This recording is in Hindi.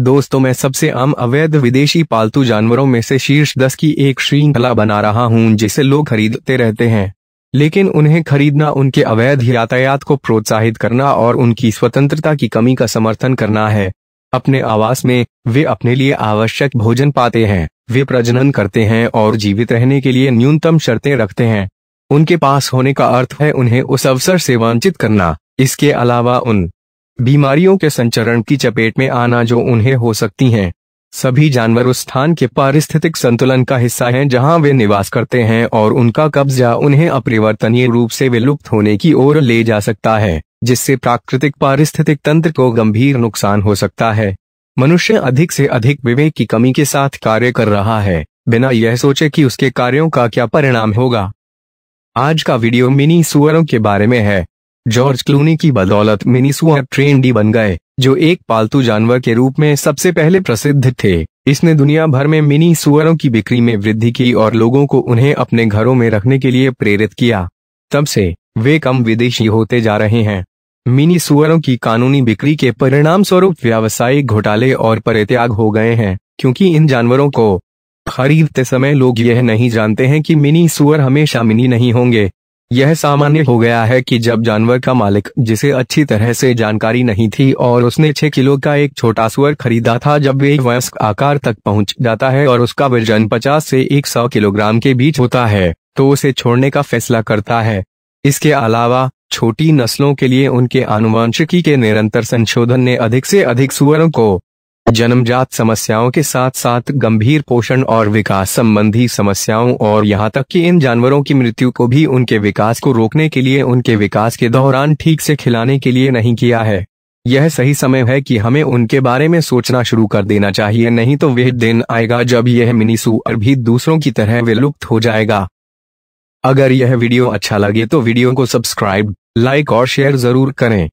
दोस्तों मैं सबसे आम अवैध विदेशी पालतू जानवरों में से शीर्ष दस की एक श्रृंखला बना रहा हूं जिसे लोग खरीदते रहते हैं लेकिन उन्हें खरीदना उनके अवैध यातायात को प्रोत्साहित करना और उनकी स्वतंत्रता की कमी का समर्थन करना है अपने आवास में वे अपने लिए आवश्यक भोजन पाते हैं वे प्रजनन करते हैं और जीवित रहने के लिए न्यूनतम शर्तें रखते हैं उनके पास होने का अर्थ है उन्हें उस अवसर से वंचित करना इसके अलावा उन बीमारियों के संचरण की चपेट में आना जो उन्हें हो सकती हैं सभी जानवर उस स्थान के पारिस्थितिक संतुलन का हिस्सा हैं जहां वे निवास करते हैं और उनका कब्जा उन्हें अपरिवर्तनीय रूप से विलुप्त होने की ओर ले जा सकता है जिससे प्राकृतिक पारिस्थितिक तंत्र को गंभीर नुकसान हो सकता है मनुष्य अधिक से अधिक विवेक की कमी के साथ कार्य कर रहा है बिना यह सोचे कि उसके कार्यों का क्या परिणाम होगा आज का वीडियो मिनी सुअरों के बारे में है जॉर्ज क्लूनी की बदौलत मिनीसुआ ट्रेंडी बन गए जो एक पालतू जानवर के रूप में सबसे पहले प्रसिद्ध थे इसने दुनिया भर में मिनी सुअरों की बिक्री में वृद्धि की और लोगों को उन्हें अपने घरों में रखने के लिए प्रेरित किया तब से वे कम विदेशी होते जा रहे हैं मिनी सुअरों की कानूनी बिक्री के परिणाम स्वरूप व्यावसायिक घोटाले और परित्याग हो गए हैं क्योंकि इन जानवरों को खरीदते समय लोग यह नहीं जानते हैं कि मिनी सुअर हमेशा मिनी नहीं होंगे यह सामान्य हो गया है कि जब जानवर का मालिक जिसे अच्छी तरह से जानकारी नहीं थी और उसने छह किलो का एक छोटा सुअर खरीदा था जब वे वयस्क आकार तक पहुंच जाता है और उसका वजन 50 से 100 किलोग्राम के बीच होता है तो उसे छोड़ने का फैसला करता है इसके अलावा छोटी नस्लों के लिए उनके आनुवंशिकी के निरंतर संशोधन ने अधिक से अधिक सुअरों को जन्मजात समस्याओं के साथ साथ गंभीर पोषण और विकास संबंधी समस्याओं और यहाँ तक कि इन जानवरों की मृत्यु को भी उनके विकास को रोकने के लिए उनके विकास के दौरान ठीक से खिलाने के लिए नहीं किया है यह सही समय है कि हमें उनके बारे में सोचना शुरू कर देना चाहिए नहीं तो वह दिन आएगा जब यह मिनी सुअर भी दूसरों की तरह विलुप्त हो जाएगा अगर यह वीडियो अच्छा लगे तो वीडियो को सब्सक्राइब लाइक और शेयर जरूर करें